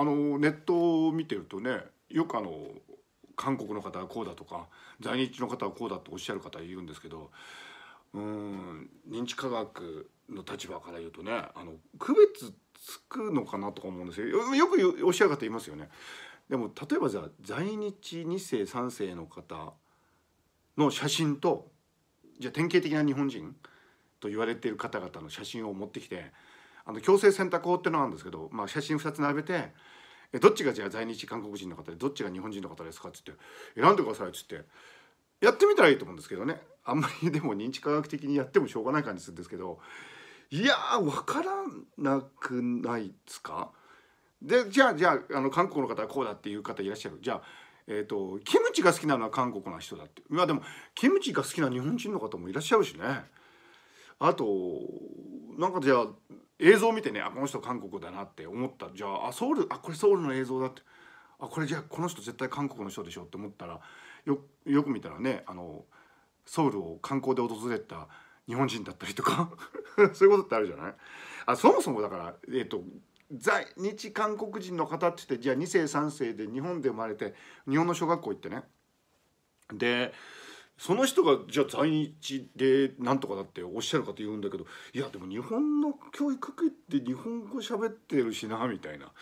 あのネットを見てるとねよくあの韓国の方はこうだとか在日の方はこうだとおっしゃる方いるんですけどうん認知科学の立場から言うとねあの区別つくのかなとか思うんですよよくおっしゃる方いますよね。でも例えばじゃあ在日2世3世の方の写真とじゃあ典型的な日本人と言われている方々の写真を持ってきてあの強制選択法っていうのがあるんですけど、まあ、写真2つ並べて「えどっちがじゃあ在日韓国人の方でどっちが日本人の方ですか?」っつって「選んでください」っつってやってみたらいいと思うんですけどねあんまりでも認知科学的にやってもしょうがない感じするんですけどいやー分からなくないですかでじゃあじゃああの韓国の方はこうだっていう方いらっしゃるじゃあえーと、キムチが好きなのは韓国の人だってまあでもキムチが好きな日本人の方もいらっしゃるしねあとなんかじゃあ映像を見てねあこの人韓国だなって思ったじゃああソウルあこれソウルの映像だってあこれじゃあこの人絶対韓国の人でしょって思ったらよよく見たらねあのソウルを観光で訪れた日本人だったりとか そういうことってあるじゃないあそもそもだからえっ、ー、と在日韓国人の方って言ってじゃあ2世3世で日本で生まれて日本の小学校行ってねでその人がじゃあ在日でなんとかだっておっしゃるかと言うんだけどいやでも日本の教育って日本語喋ってるしなみたいな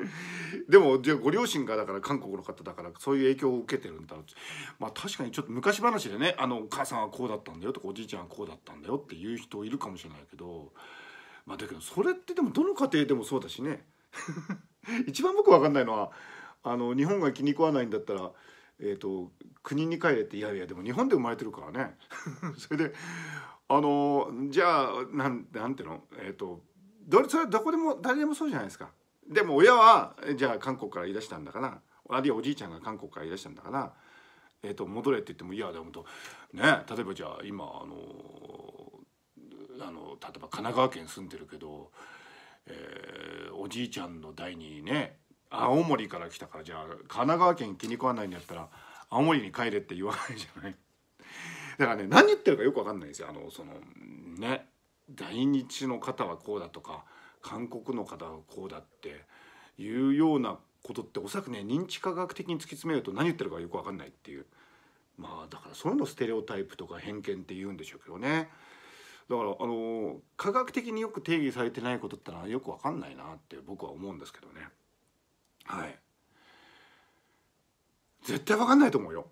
でもじゃあご両親がだから韓国の方だからそういう影響を受けてるんだまあ確かにちょっと昔話でねあのお母さんはこうだったんだよとかおじいちゃんはこうだったんだよっていう人いるかもしれないけどまあだけどそれってでもどの家庭でもそうだしね 一番僕分かんないのはあの日本が気に食わないんだったらえーと、国に帰れっていやいやでも日本で生まれてるからね それであのじゃあなんなんていうのえっ、ー、とどれそれはどこでも誰でもそうじゃないですかでも親はじゃあ韓国から言い出したんだからあるいはおじいちゃんが韓国から言い出したんだから、えーと、と戻れって言ってもいやでもとね例えばじゃあ今あのあの例えば神奈川県住んでるけど、えー、おじいちゃんの代にね青森から来たからじゃあ神奈川県気に食わないんだったら青森に帰れって言わないじゃない だからね何言ってるかよく分かんないんですよあのそのね在日の方はこうだとか韓国の方はこうだっていうようなことっておそらくね認知科学的に突き詰めると何言ってるかよく分かんないっていうまあだからそういうのステレオタイプとか偏見って言うんでしょうけどねだからあの科学的によく定義されてないことってのはよく分かんないなって僕は思うんですけどね。はい絶対分かんないと思うよ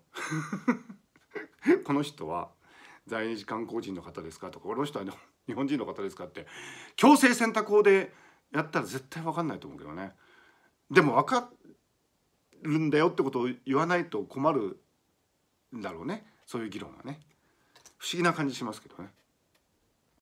この人は在日観光人の方ですかとかこの人は日本人の方ですかって強制選択法でやったら絶対分かんないと思うけどねでも分かるんだよってことを言わないと困るんだろうねそういう議論はね不思議な感じしますけどね。